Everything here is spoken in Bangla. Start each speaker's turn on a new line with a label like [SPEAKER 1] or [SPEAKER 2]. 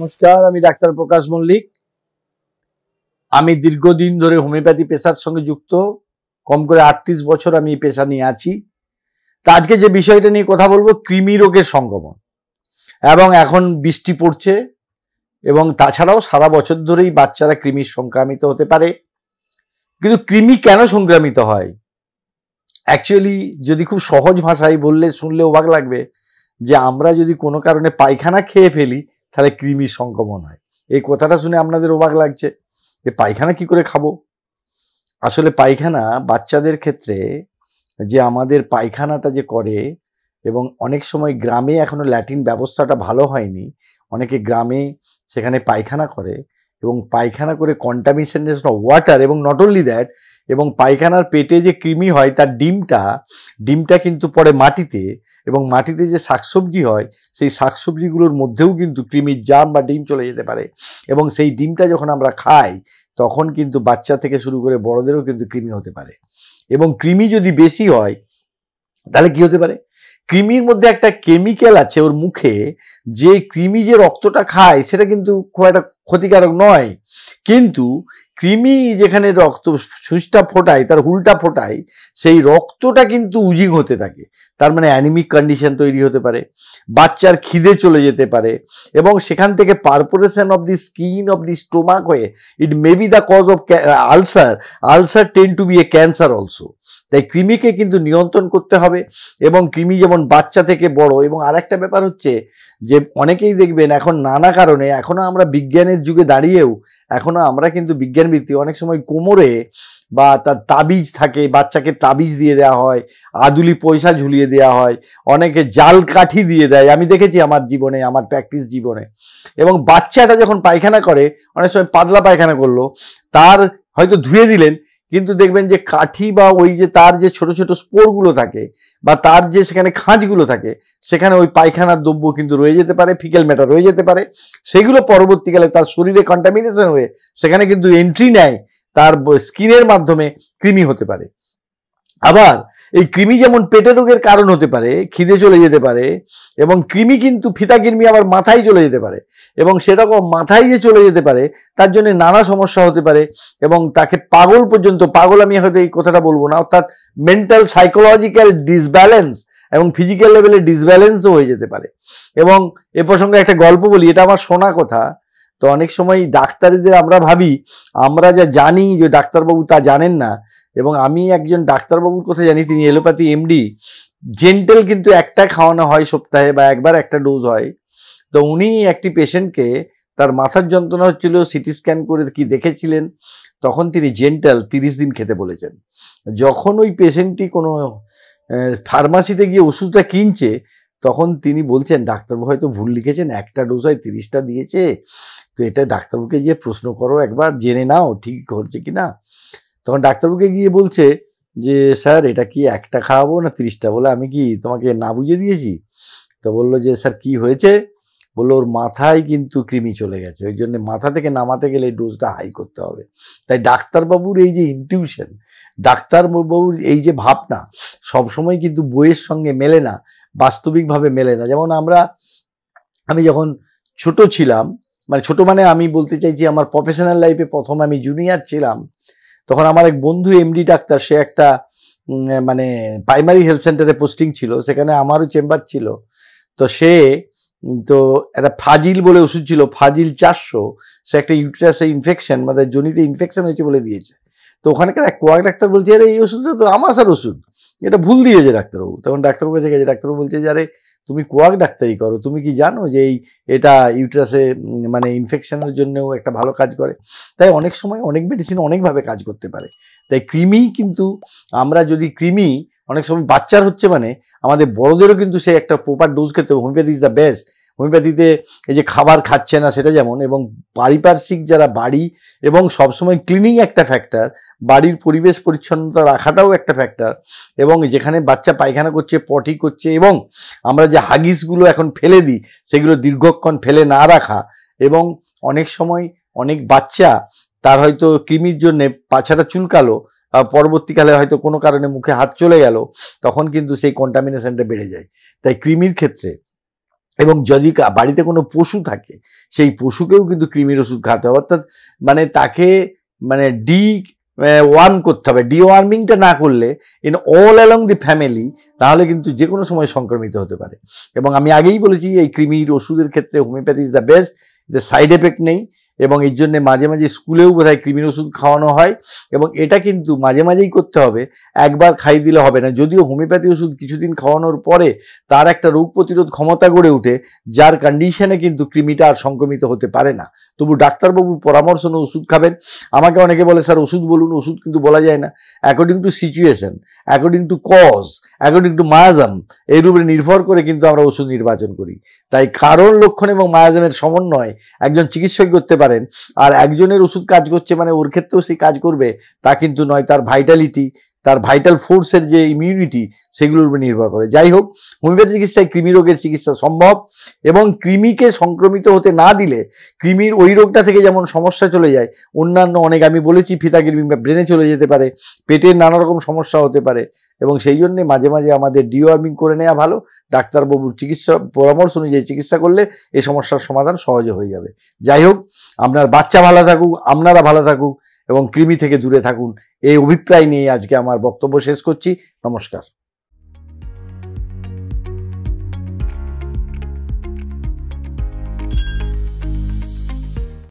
[SPEAKER 1] নমস্কার আমি ডাক্তার প্রকাশ মল্লিক আমি দীর্ঘদিন ধরে হোমিওপ্যাথি পেশার সঙ্গে যুক্ত কম করে আটত্রিশ বছর আমি এই পেশা নিয়ে আছি তা আজকে যে বিষয়টা নিয়ে কথা বলবো কৃমি রোগের সংক্রমণ এবং এখন বৃষ্টি পড়ছে এবং তাছাড়াও সারা বছর ধরেই বাচ্চারা কৃমির সংক্রামিত হতে পারে কিন্তু কৃমি কেন সংক্রামিত হয় অ্যাকচুয়ালি যদি খুব সহজ ভাষায় বললে শুনলে অবাক লাগবে যে আমরা যদি কোনো কারণে পায়খানা খেয়ে ফেলি তাহলে কৃমির সংক্রমণ হয় এই কথাটা শুনে আপনাদের অবাক লাগছে যে পায়খানা কি করে খাবো আসলে পায়খানা বাচ্চাদের ক্ষেত্রে যে আমাদের পায়খানাটা যে করে এবং অনেক সময় গ্রামে এখনও ল্যাটিন ব্যবস্থাটা ভালো হয়নি অনেকে গ্রামে সেখানে পায়খানা করে এবং পায়খানা করে কন্টামিনেশন অফ ওয়াটার এবং নট অনলি দ্যাট এবং পায়খানার পেটে যে কৃমি হয় তার ডিমটা ডিমটা কিন্তু পড়ে মাটিতে এবং মাটিতে যে শাকসবজি হয় সেই শাকসবজিগুলোর মধ্যেও কিন্তু কৃমির জাম বা ডিম চলে যেতে পারে এবং সেই ডিমটা যখন আমরা খাই তখন কিন্তু বাচ্চা থেকে শুরু করে বড়দেরও কিন্তু কৃমি হতে পারে এবং কৃমি যদি বেশি হয় তাহলে কি হতে পারে কৃমির মধ্যে একটা কেমিক্যাল আছে ওর মুখে যে কৃমি যে রক্তটা খায় সেটা কিন্তু খুব একটা ক্ষতিকারক নয় কিন্তু কৃমি যেখানে রক্ত সুইচটা ফোটায় তার হুলটা ফোটায় সেই রক্তটা কিন্তু উজিং হতে থাকে তার মানে অ্যানিমিক কন্ডিশন তৈরি হতে পারে বাচ্চার খিদে চলে যেতে পারে এবং সেখান থেকে perforation of the skin of the stomach হয়ে it may be the cause of ulcer ulcer tend to be a cancer also তাই কৃমিকে কিন্তু নিয়ন্ত্রণ করতে হবে এবং কৃমি যেমন বাচ্চা থেকে বড় এবং আর একটা ব্যাপার হচ্ছে যে অনেকেই দেখবেন এখন নানা কারণে এখনও আমরা বিজ্ঞানের যুগে দাঁড়িয়েও এখনও আমরা কিন্তু বিজ্ঞান বৃত্তি অনেক সময় কোমরে বা তার তাবিজ থাকে বাচ্চাকে তাবিজ দিয়ে দেওয়া হয় আদুলি পয়সা ঝুলিয়ে দেওয়া হয় অনেকে জাল কাঠি দিয়ে দেয় আমি দেখেছি আমার জীবনে আমার প্র্যাকটিস জীবনে এবং বাচ্চাটা যখন পায়খানা করে অনেক সময় পাতলা পায়খানা করলো তার হয়তো ধুয়ে দিলেন কিন্তু দেখবেন যে কাঠি বা ওই যে তার যে ছোট ছোট স্পোরগুলো থাকে বা তার যে সেখানে খাঁজগুলো থাকে সেখানে ওই পায়খানার দ্রব্য কিন্তু রয়ে যেতে পারে ফিকেল ম্যাটার রয়ে যেতে পারে সেগুলো পরবর্তীকালে তার শরীরে কন্টামিনেশন হয়ে সেখানে কিন্তু এন্ট্রি নেয় তার স্কিনের মাধ্যমে কৃমি হতে পারে আবার এই কৃমি যেমন পেটের রোগের কারণ হতে পারে খিদে চলে যেতে পারে এবং কৃমি কিন্তু ফিতা কৃমি আবার মাথায় চলে যেতে পারে এবং সেরকম মাথায় যে চলে যেতে পারে তার জন্য নানা সমস্যা হতে পারে এবং তাকে পাগল পর্যন্ত পাগল আমি হয়তো এই কথাটা বলবো না অর্থাৎ মেন্টাল সাইকোলজিক্যাল ডিসব্যালেন্স এবং ফিজিক্যাল লেভেলে ডিসব্যালেন্সও হয়ে যেতে পারে এবং এ প্রসঙ্গে একটা গল্প বলি এটা আমার শোনা কথা তো অনেক সময় ডাক্তারদের আমরা ভাবি আমরা যা জানি যে ডাক্তারবাবু তা জানেন না এবং আমি একজন ডাক্তারবাবুর কথা জানি তিনি এলোপ্যাথি এমডি জেন্টেল কিন্তু একটা খাওয়ানো হয় সপ্তাহে বা একবার একটা ডোজ হয় তো উনি একটি পেশেন্টকে তার মাথার যন্ত্রণা হচ্ছিল সিটি স্ক্যান করে কি দেখেছিলেন তখন তিনি জেন্টাল তিরিশ দিন খেতে বলেছেন যখন ওই পেশেন্টটি কোনো ফার্মাসিতে গিয়ে ওষুধটা কিনছে তখন তিনি বলছেন ডাক্তারবাবু হয়তো ভুল লিখেছেন একটা ডোজ হয় তিরিশটা দিয়েছে তো এটা ডাক্তারবাবুকে গিয়ে প্রশ্ন করো একবার জেনে নাও ঠিক হচ্ছে কি না তখন ডাক্তারবাবুকে গিয়ে বলছে যে স্যার এটা কি একটা খাওয়াবো না তিরিশটা বলে আমি কি তোমাকে না বুঝে দিয়েছি তো বললো যে স্যার কি হয়েছে বললো ওর মাথায় কিন্তু কৃমি চলে গেছে ওই জন্য মাথা থেকে নামাতে গেলে এই ডোজটা হাই করতে হবে তাই ডাক্তারবাবুর এই যে ইনটিউশন ডাক্তারবাবুর এই যে ভাবনা সবসময় কিন্তু বইয়ের সঙ্গে মেলে না বাস্তবিকভাবে মেলে না যেমন আমরা আমি যখন ছোট ছিলাম মানে ছোট মানে আমি বলতে চাইছি আমার প্রফেশনাল লাইফে প্রথম আমি জুনিয়র ছিলাম তখন আমার এক বন্ধু এমডি ডাক্তার সে একটা মানে প্রাইমারি হেলথ সেন্টারে পোস্টিং ছিল সেখানে আমারও চেম্বার ছিল তো সে তো একটা ফাজিল বলে ওষুধ ছিল ফাজিল চারশো সে একটা ইউটিরাসে ইনফেকশন মানে জনিতে ইনফেকশন হয়েছে বলে দিয়েছে তো ওখানকার এক কোয়াক ডাক্তার বলছে আরে এই ওষুধটা তো আমাশার ওষুধ এটা ভুল দিয়েছে ডাক্তারবাবু তখন ডাক্তারবাবু কাছে গেছে ডাক্তারবাবু বলছে যে আরে তুমি কোয়াক ডাক্তারি করো তুমি কি জানো যে এই এটা ইউট্রাসে মানে ইনফেকশনের জন্যও একটা ভালো কাজ করে তাই অনেক সময় অনেক মেডিসিন অনেকভাবে কাজ করতে পারে তাই কৃমি কিন্তু আমরা যদি কৃমি অনেক সময় বাচ্চার হচ্ছে মানে আমাদের বড়দেরও কিন্তু সে একটা প্রপার ডোজ খেতে হবে হোমিওপ্যাথি ইজ দ্য বেস্ট হোমিওপ্যাথিতে এই যে খাবার খাচ্ছে না সেটা যেমন এবং পারিপার্শ্বিক যারা বাড়ি এবং সবসময় ক্লিনিং একটা ফ্যাক্টর বাড়ির পরিবেশ পরিচ্ছন্নতা রাখাটাও একটা ফ্যাক্টর এবং যেখানে বাচ্চা পায়খানা করছে পটি করছে এবং আমরা যে হাগিসগুলো এখন ফেলে দিই সেগুলো দীর্ঘক্ষণ ফেলে না রাখা এবং অনেক সময় অনেক বাচ্চা তার হয়তো কৃমির জন্যে পাছাটা চুলকালো পরবর্তীকালে হয়তো কোনো কারণে মুখে হাত চলে গেল তখন কিন্তু সেই কন্টামিনেশনটা বেড়ে যায় তাই কৃমির ক্ষেত্রে এবং যদি বাড়িতে কোনো পশু থাকে সেই পশুকেও কিন্তু কৃমির ওষুধ খাওয়াতে হবে অর্থাৎ মানে তাকে মানে ডি ওয়ার্ম করতে হবে ডিওয়ার্মিংটা না করলে in all along the family তাহলে কিন্তু যে কোনো সময় সংক্রমিত হতে পারে এবং আমি আগেই বলেছি এই কৃমির ওষুধের ক্ষেত্রে হোমিওপ্যাথি ইজ দ্য বেস্ট যে সাইড এফেক্ট নেই এবং এর জন্যে মাঝে মাঝে স্কুলেও বোধহয় কৃমির ওষুধ খাওয়ানো হয় এবং এটা কিন্তু মাঝে মাঝেই করতে হবে একবার খাই দিলে হবে না যদিও হোমিওপ্যাথি ওষুধ কিছুদিন খাওয়ানোর পরে তার একটা রোগ প্রতিরোধ ক্ষমতা গড়ে ওঠে যার কন্ডিশনে কিন্তু কৃমিটা আর সংক্রমিত হতে পারে না তবু ডাক্তারবাবু পরামর্শ নিয়ে ওষুধ খাবেন আমাকে অনেকে বলে স্যার ওষুধ বলুন ওষুধ কিন্তু বলা যায় না according to situation according to cause according to miasm এর উপরে নির্ভর করে কিন্তু আমরা ওষুধ নির্বাচন করি তাই কারণ লক্ষণ এবং মায়াজামের সমন্বয় একজন চিকিৎসক করতে পারে পারেন আর একজনের ওষুধ কাজ করছে মানে ওর ক্ষেত্রেও সে কাজ করবে তা কিন্তু নয় তার ভাইটালিটি তার ভাইটাল ফোর্সের যে ইমিউনিটি সেগুলোর উপর নির্ভর করে যাই হোক হোমিওপ্যাথি চিকিৎসায় কৃমি রোগের চিকিৎসা সম্ভব এবং কৃমিকে সংক্রমিত হতে না দিলে কৃমির ওই রোগটা থেকে যেমন সমস্যা চলে যায় অন্যান্য অনেক আমি বলেছি ফিতাকিরমি বা ব্রেনে চলে যেতে পারে পেটের নানা রকম সমস্যা হতে পারে এবং সেই জন্যে মাঝে মাঝে আমাদের ডিওয়ার্মিং করে নেওয়া ভালো ডাক্তারবাবুর চিকিৎসা পরামর্শ অনুযায়ী চিকিৎসা করলে এই সমস্যার সমাধান সহজে হয়ে যাবে যাই হোক আপনার বাচ্চা ভালো থাকুক আপনারা ভালো থাকুক এবং কৃমি থেকে দূরে থাকুন এই অভিপ্রায় নিয়ে আজকে আমার বক্তব্য শেষ করছি নমস্কার